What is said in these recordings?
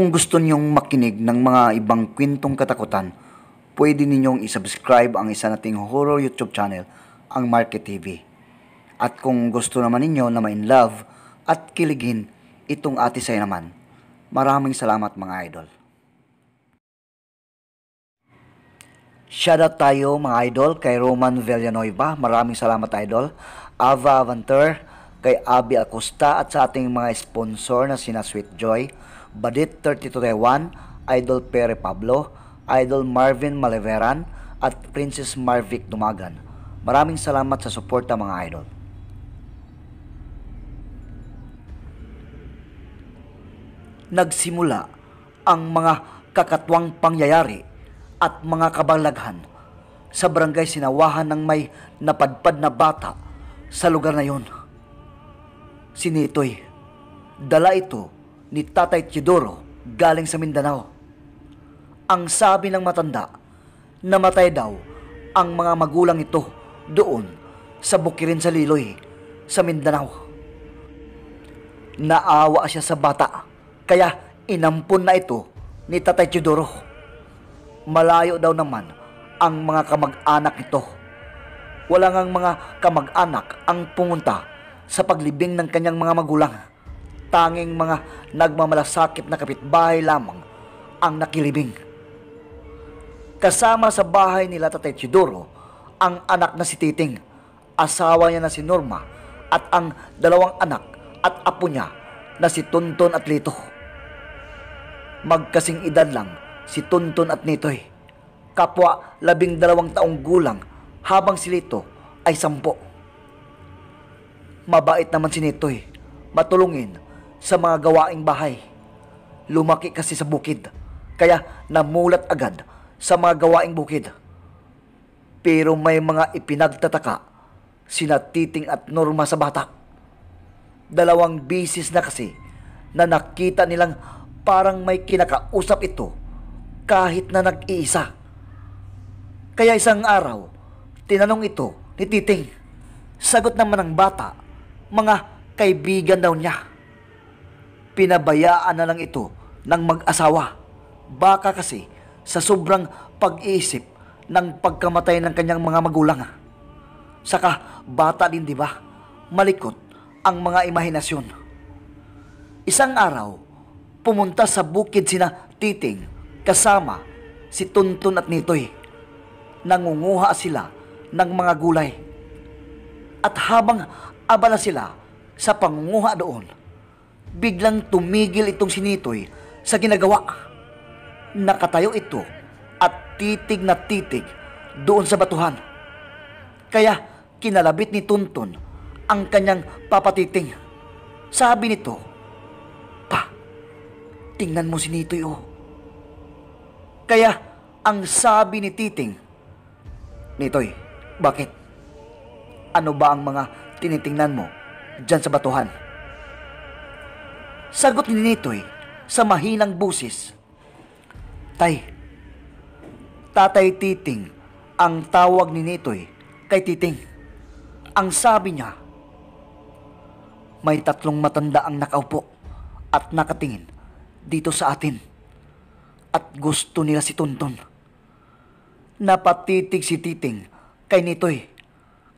Kung gusto niyong makinig ng mga ibang kwentong katakutan, pwede ninyong isubscribe ang isa nating horror YouTube channel, ang Market TV. At kung gusto naman ninyo na main love at kiligin itong ate say naman, maraming salamat mga idol. Shoutout tayo mga idol kay Roman Villanueva. Maraming salamat idol. Ava Avanter, kay Abby Acosta at sa ating mga sponsor na sina Sweet Joy, Badit 32 Rewan, Idol Pere Pablo, Idol Marvin Maleveran, at Princess Marvic Dumagan. Maraming salamat sa suporta mga idol. Nagsimula ang mga kakatwang pangyayari at mga kabalaghan sa barangay Sinawahan ng may napadpad na bata sa lugar na yon. Sinitoy, dala ito ni Tatay Teodoro galing sa Mindanao. Ang sabi ng matanda, namatay daw ang mga magulang ito doon sa Bukirin sa Liloy sa Mindanao. Naawa siya sa bata kaya inampon na ito ni Tatay Teodoro. Malayo daw naman ang mga kamag-anak nito. Wala ngang mga kamag-anak ang pumunta sa paglibing ng kanyang mga magulang Tanging mga nagmamalasakit na kapitbahay lamang ang nakilibing. Kasama sa bahay nila Tatay Chidoro, ang anak na si Titing, asawa niya na si Norma, at ang dalawang anak at apo niya na si Tunton at Lito. Magkasing edad lang si Tunton at Nitoy. Kapwa labing dalawang taong gulang habang si Lito ay sampo. Mabait naman si Nitoy, matulungin sa mga gawaing bahay. Lumaki kasi sa bukid, kaya namulat agad sa mga gawaing bukid. Pero may mga ipinagtataka sinatiting at Norma sa bata. Dalawang bisis na kasi na nakita nilang parang may kinakausap ito kahit na nag-iisa. Kaya isang araw, tinanong ito ni Titing. Sagot naman ng bata, mga kaibigan daw niya pinabayaan na lang ito ng mag-asawa. Baka kasi sa sobrang pag-iisip ng pagkamatay ng kanyang mga magulang. Saka bata din 'di ba? Malikot ang mga imahinasyon. Isang araw, pumunta sa bukid sina Titing kasama si Tuntun at Nitoy. Nangunguha sila ng mga gulay. At habang abala sila sa pangunguha doon, Biglang tumigil itong sinitoy sa ginagawa. Nakatayo ito at titig na titig doon sa batuhan. Kaya kinalabit ni Tuntun ang kanyang papatiting. Sabi nito, Pa, tingnan mo si Nitoy oh. Kaya ang sabi ni Titing, Nitoy, bakit? Ano ba ang mga tinitingnan mo dyan sa batuhan? Sagot ni Nitoy sa mahinang busis. Tay, Tatay Titing ang tawag ni Nitoy kay Titing. Ang sabi niya, may tatlong matanda ang nakaupo at nakatingin dito sa atin. At gusto nila si Tonton. Napatitig si Titing kay Nitoy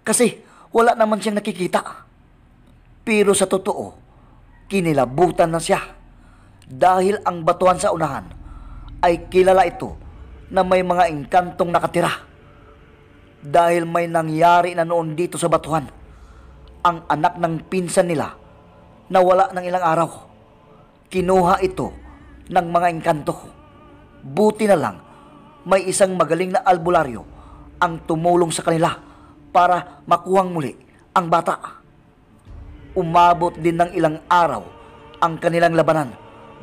kasi wala naman siyang nakikita. Pero sa totoo, kinilabutan na siya dahil ang batuhan sa unahan ay kilala ito na may mga engkantong nakatira dahil may nangyari na noon dito sa batuhan ang anak ng pinsan nila na wala ng ilang araw. Kinuha ito ng mga engkanto. Buti na lang may isang magaling na albularyo ang tumulong sa kanila para makuhang muli ang bata. Umabot din ng ilang araw ang kanilang labanan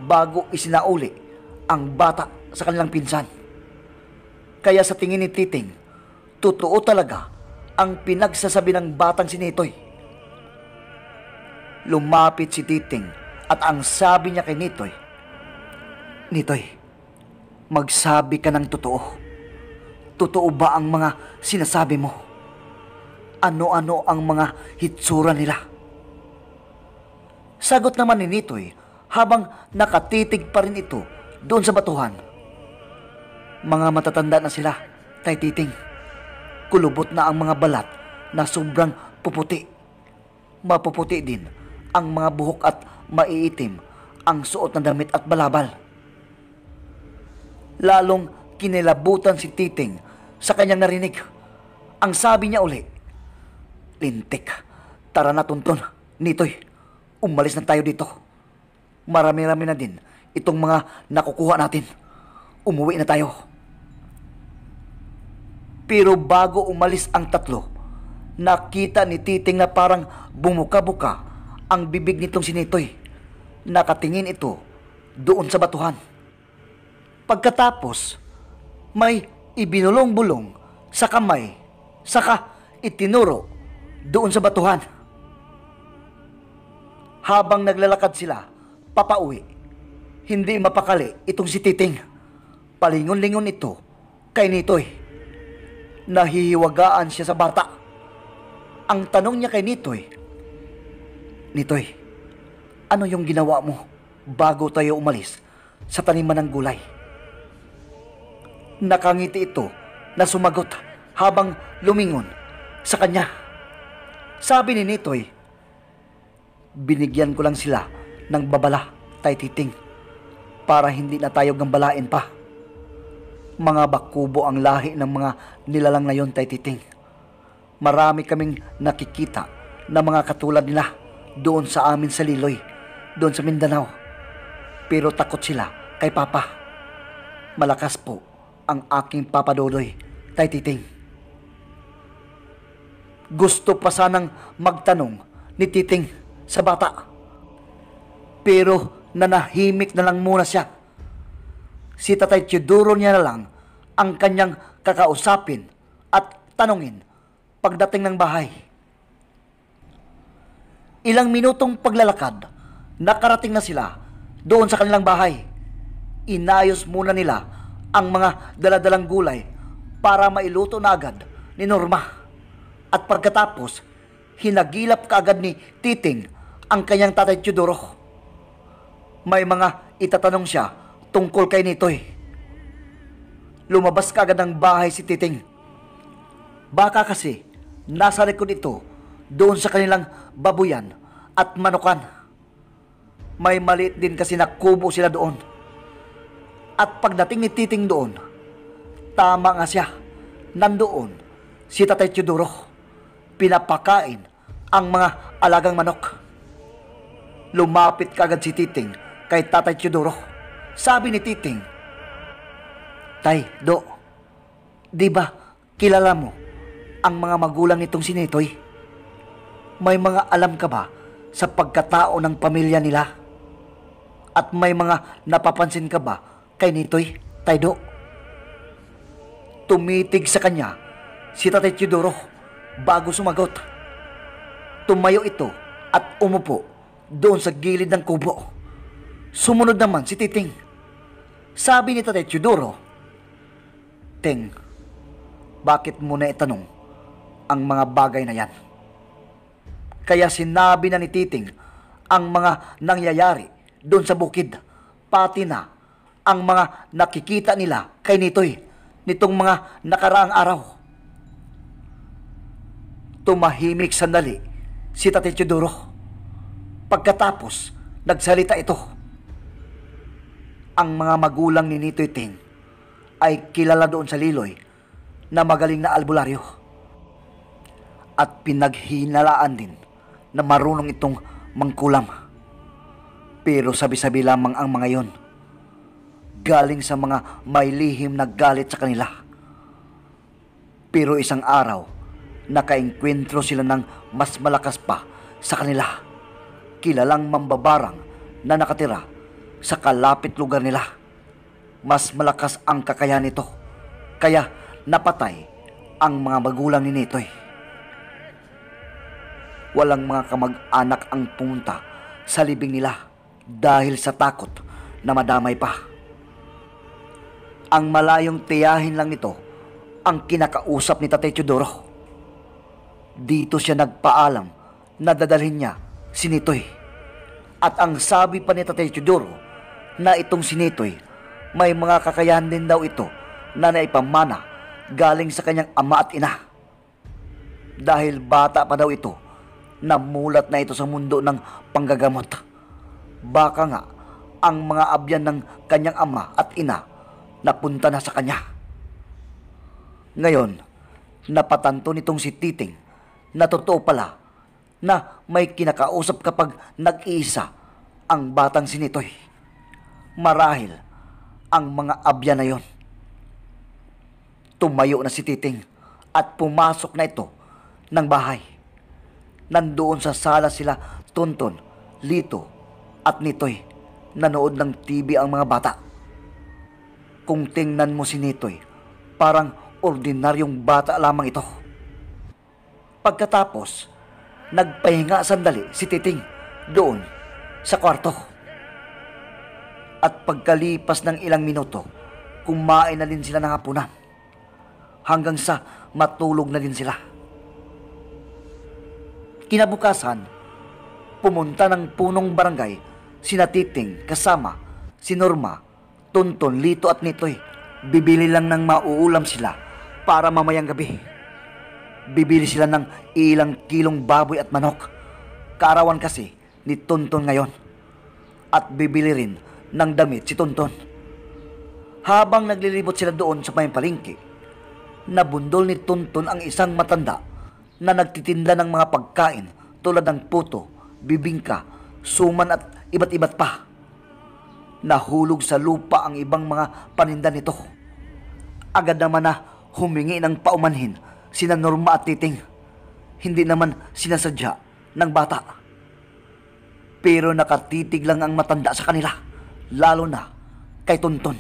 bago isinauli ang bata sa kanilang pinsan. Kaya sa tingin ni Titing, totoo talaga ang pinagsasabi ng batang sinitoy. Lumapit si Titing at ang sabi niya kay Nitoy, Nitoy, magsabi ka ng totoo. Totoo ba ang mga sinasabi mo? Ano-ano ang mga hitsura nila? Sagot naman ni Nitoy habang nakatitig pa rin ito doon sa batuhan. Mga matatanda na sila, Tay Titing. Kulubot na ang mga balat na sobrang puputi. Mapuputi din ang mga buhok at maiitim ang suot na damit at balabal. Lalong kinilabutan si Titing sa kanyang narinig. Ang sabi niya uli, Lintik, tara na tuntun, Nitoy umalis na tayo dito. Marami-rami na din itong mga nakukuha natin. Umuwi na tayo. Pero bago umalis ang tatlo, nakita ni Titing na parang bumuka-buka ang bibig nitong sinitoy. Nakatingin ito doon sa batuhan. Pagkatapos, may ibinulong-bulong sa kamay, saka itinuro doon sa batuhan. Habang naglalakad sila, papauwi. Hindi mapakali itong si Titing. Palingon-lingon ito kay Nitoy. Nahihiwagaan siya sa bata. Ang tanong niya kay Nitoy, Nitoy, ano yung ginawa mo bago tayo umalis sa taniman ng gulay? Nakangiti ito na sumagot habang lumingon sa kanya. Sabi ni Nitoy, binigyan ko lang sila ng babala, tay titing, para hindi na tayo gambalain pa. Mga bakubo ang lahi ng mga nilalang na yon, tay titing. Marami kaming nakikita na mga katulad nila doon sa amin sa Liloy, doon sa Mindanao. Pero takot sila kay Papa. Malakas po ang aking Papa Dodoy, tay titing gusto pa sanang magtanong ni Titing sa bata. Pero nanahimik na lang muna siya. Si Tatay Chiduro niya na lang ang kanyang kakausapin at tanungin pagdating ng bahay. Ilang minutong paglalakad, nakarating na sila doon sa kanilang bahay. Inayos muna nila ang mga daladalang gulay para mailuto na agad ni Norma. At pagkatapos, hinagilap kaagad ni Titing ang kanyang tatay Teodoro. May mga itatanong siya tungkol kay Nitoy. Lumabas ka agad ng bahay si Titing. Baka kasi nasa likod ito doon sa kanilang babuyan at manukan. May maliit din kasi na kubo sila doon. At pagdating ni Titing doon, tama nga siya. Nandoon si Tatay Teodoro. Pinapakain ang mga alagang manok. Lumapit kagad si Titing kay Tatay Teodoro. Sabi ni Titing, Tay, Do, di ba kilala mo ang mga magulang nitong sinetoy? May mga alam ka ba sa pagkatao ng pamilya nila? At may mga napapansin ka ba kay Nitoy, Tay Do? Tumitig sa kanya si Tatay Teodoro bago sumagot. Tumayo ito at umupo doon sa gilid ng kubo. Sumunod naman si Titing. Sabi ni Tatay Teodoro, Ting, bakit mo na itanong ang mga bagay na yan? Kaya sinabi na ni Titing ang mga nangyayari doon sa bukid, pati na ang mga nakikita nila kay Nitoy nitong mga nakaraang araw. Tumahimik sandali si Tatay Teodoro Pagkatapos, nagsalita ito. Ang mga magulang ni Nitoy Ting ay kilala doon sa Liloy na magaling na albularyo. At pinaghinalaan din na marunong itong mangkulam. Pero sabi-sabi lamang ang mga yon. Galing sa mga may lihim na galit sa kanila. Pero isang araw, nakainkwentro sila ng mas malakas pa sa kanila kilalang mambabarang na nakatira sa kalapit lugar nila. Mas malakas ang kakayahan nito, kaya napatay ang mga magulang ni Nitoy. Walang mga kamag-anak ang pumunta sa libing nila dahil sa takot na madamay pa. Ang malayong tiyahin lang ito ang kinakausap ni Tatay Teodoro. Dito siya nagpaalam na dadalhin niya sinitoy. At ang sabi pa ni Tatay Teodoro na itong sinitoy, may mga kakayahan din daw ito na naipamana galing sa kanyang ama at ina. Dahil bata pa daw ito, namulat na ito sa mundo ng panggagamot. Baka nga ang mga abyan ng kanyang ama at ina napunta na sa kanya. Ngayon, napatanto nitong si Titing na totoo pala na may kinakausap kapag nag-iisa ang batang sinitoy. Marahil ang mga abya na yon. Tumayo na si Titing at pumasok na ito ng bahay. Nandoon sa sala sila Tonton, Lito at Nitoy. Nanood ng TV ang mga bata. Kung tingnan mo si Nitoy, parang ordinaryong bata lamang ito. Pagkatapos, Nagpahinga sandali si Titing doon sa kwarto. At pagkalipas ng ilang minuto, kumain na din sila ng hapunan hanggang sa matulog na din sila. Kinabukasan, pumunta ng punong barangay sina Titing kasama si Norma, Tonton, Lito at Nitoy. Bibili lang ng mauulam sila para mamayang gabi. Bibili sila ng ilang kilong baboy at manok. Karawan kasi ni Tonton ngayon. At bibili rin ng damit si Tonton. Habang naglilibot sila doon sa may nabundol ni Tonton ang isang matanda na nagtitinda ng mga pagkain tulad ng puto, bibingka, suman at iba't iba't pa. Nahulog sa lupa ang ibang mga paninda nito. Agad naman na humingi ng paumanhin sina Norma at Titing. Hindi naman sinasadya ng bata. Pero nakatitig lang ang matanda sa kanila, lalo na kay Tonton.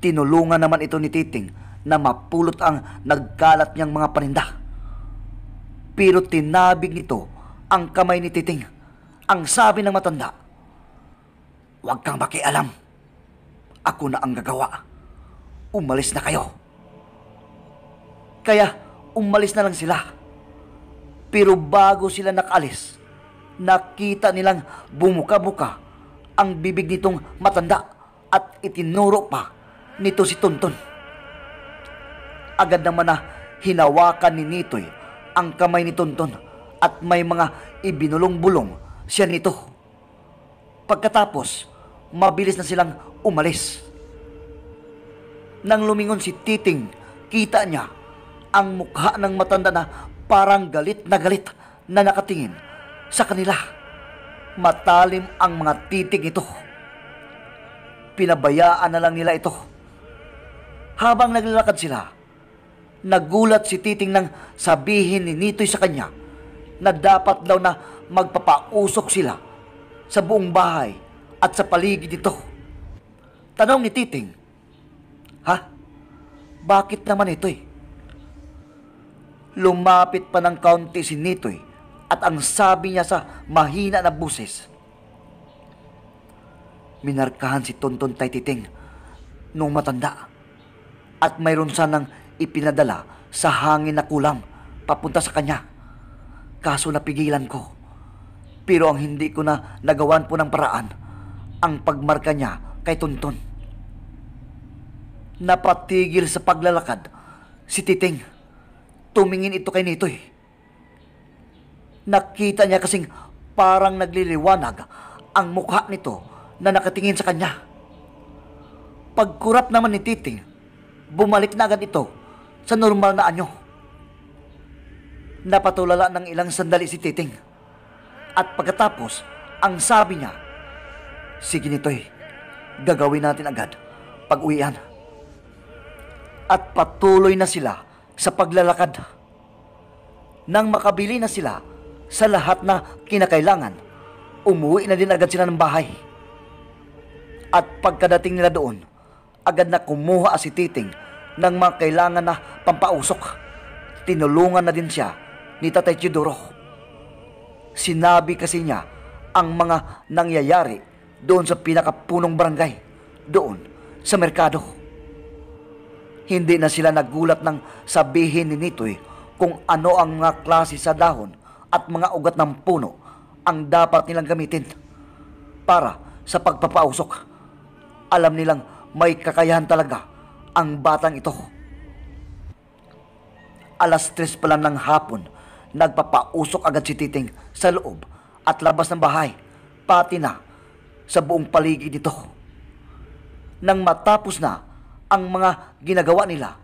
Tinulungan naman ito ni Titing na mapulot ang nagkalat niyang mga paninda. Pero tinabig nito ang kamay ni Titing. Ang sabi ng matanda, Huwag kang makialam. Ako na ang gagawa. Umalis na kayo. Kaya umalis na lang sila. Pero bago sila nakalis, nakita nilang bumuka-buka ang bibig nitong matanda at itinuro pa nito si Tonton. Agad naman na hinawakan ni Nitoy ang kamay ni Tonton at may mga ibinulong-bulong siya nito. Pagkatapos, mabilis na silang umalis. Nang lumingon si Titing, kita niya ang mukha ng matanda na parang galit na galit na nakatingin sa kanila. Matalim ang mga titig ito. Pinabayaan na lang nila ito. Habang naglalakad sila, nagulat si Titing nang sabihin ni Nitoy sa kanya na dapat daw na magpapausok sila sa buong bahay at sa paligid nito. Tanong ni Titing, Ha? Bakit naman ito eh? Lumapit pa ng kaunti si Nitoy at ang sabi niya sa mahina na buses. Minarkahan si Tonton Taytiting nung matanda at mayroon sanang ipinadala sa hangin na kulam papunta sa kanya. Kaso napigilan ko. Pero ang hindi ko na nagawan po ng paraan ang pagmarka niya kay Tonton. Napatigil sa paglalakad si Titing tumingin ito kay Nito eh. Nakita niya kasing parang nagliliwanag ang mukha nito na nakatingin sa kanya. Pagkurap naman ni Titing, bumalik na agad ito sa normal na anyo. Napatulala ng ilang sandali si Titing. At pagkatapos, ang sabi niya, Sige nito'y, eh, gagawin natin agad pag-uwian. At patuloy na sila sa paglalakad nang makabili na sila sa lahat na kinakailangan, umuwi na din agad sila ng bahay. At pagkadating nila doon, agad na kumuha si Titing ng mga kailangan na pampausok. Tinulungan na din siya ni Tatay Chidoro. Sinabi kasi niya ang mga nangyayari doon sa pinakapunong barangay, doon sa merkado. Hindi na sila nagulat ng sabihin ni Nitoy kung ano ang mga klase sa dahon at mga ugat ng puno ang dapat nilang gamitin para sa pagpapausok. Alam nilang may kakayahan talaga ang batang ito. Alas tres pa lang ng hapon, nagpapausok agad si Titing sa loob at labas ng bahay, pati na sa buong paligid nito. Nang matapos na ang mga ginagawa nila.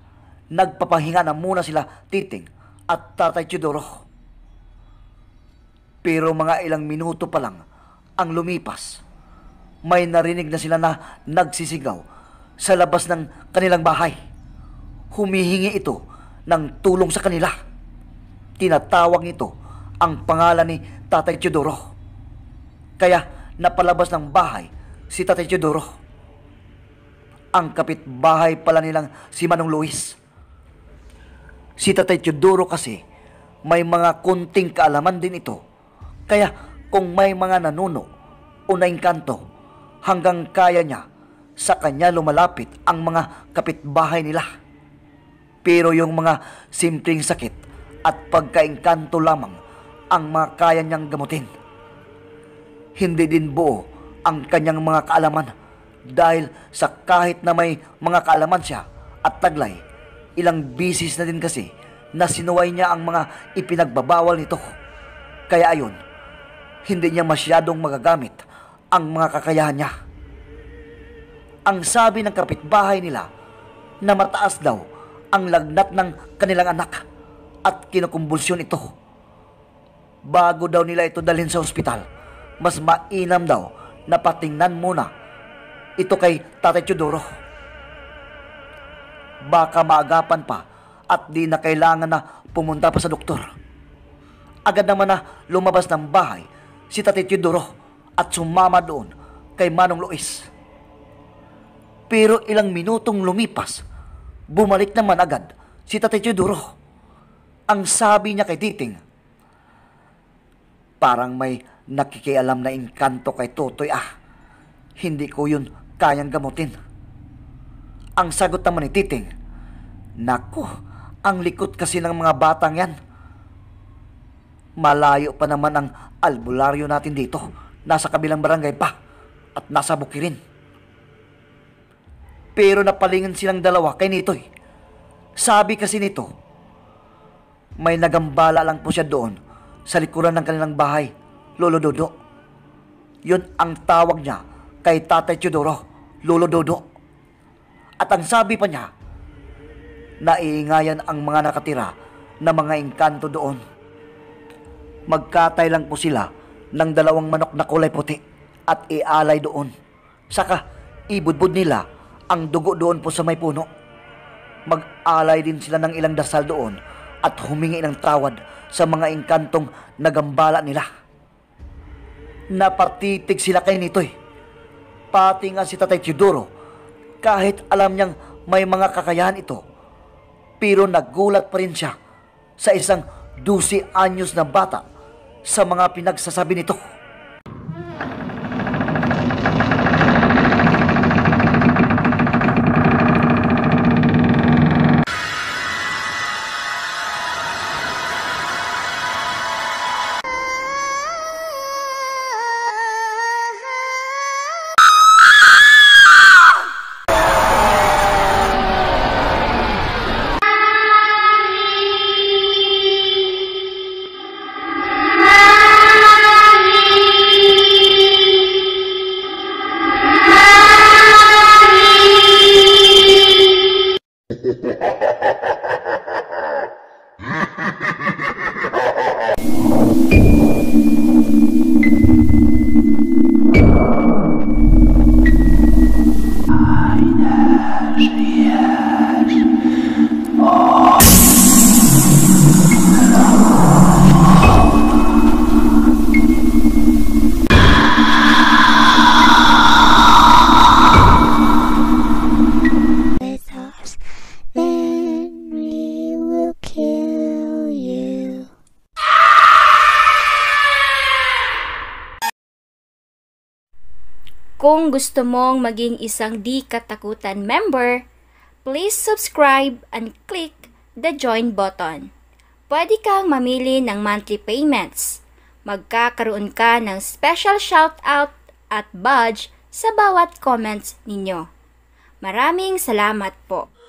Nagpapahinga na muna sila titing at tatay Teodoro. Pero mga ilang minuto pa lang ang lumipas. May narinig na sila na nagsisigaw sa labas ng kanilang bahay. Humihingi ito ng tulong sa kanila. Tinatawag ito ang pangalan ni Tatay Teodoro. Kaya napalabas ng bahay si Tatay Teodoro ang kapitbahay pala nilang si Manong Luis. Si Tatay Teodoro kasi may mga kunting kaalaman din ito. Kaya kung may mga nanuno o naingkanto hanggang kaya niya sa kanya lumalapit ang mga kapitbahay nila. Pero yung mga simpleng sakit at pagkaingkanto lamang ang mga kaya niyang gamutin. Hindi din buo ang kanyang mga kaalaman dahil sa kahit na may mga kaalaman siya at taglay, ilang bisis na din kasi na sinuway niya ang mga ipinagbabawal nito. Kaya ayon, hindi niya masyadong magagamit ang mga kakayahan niya. Ang sabi ng kapitbahay nila na mataas daw ang lagnat ng kanilang anak at kinukumbulsyon ito. Bago daw nila ito dalhin sa ospital, mas mainam daw na patingnan muna ito kay Tatay Teodoro. Baka maagapan pa at di na kailangan na pumunta pa sa doktor. Agad naman na lumabas ng bahay si Tatay Teodoro at sumama doon kay Manong Luis. Pero ilang minutong lumipas, bumalik naman agad si Tatay Teodoro. Ang sabi niya kay Titing, parang may nakikialam na inkanto kay Totoy ah hindi ko yun kayang gamutin. Ang sagot naman ni Titing, Nako, ang likot kasi ng mga batang yan. Malayo pa naman ang albularyo natin dito. Nasa kabilang barangay pa at nasa bukirin. Pero napalingan silang dalawa kay Nitoy. Sabi kasi nito, may nagambala lang po siya doon sa likuran ng kanilang bahay, Lolo Dodo. Yun ang tawag niya kay Tatay Teodoro, Lolo Dodo. At ang sabi pa niya, naiingayan ang mga nakatira na mga engkanto doon. Magkatay lang po sila ng dalawang manok na kulay puti at ialay doon. Saka ibudbud nila ang dugo doon po sa may puno. Mag-alay din sila ng ilang dasal doon at humingi ng tawad sa mga engkantong nagambala nila. Napartitig sila kay nito eh pati nga si Tatay Teodoro kahit alam niyang may mga kakayahan ito, pero nagulat pa rin siya sa isang 12 anyos na bata sa mga pinagsasabi nito. gusto mong maging isang di katakutan member, please subscribe and click the join button. Pwede kang mamili ng monthly payments. Magkakaroon ka ng special shoutout at badge sa bawat comments ninyo. Maraming salamat po!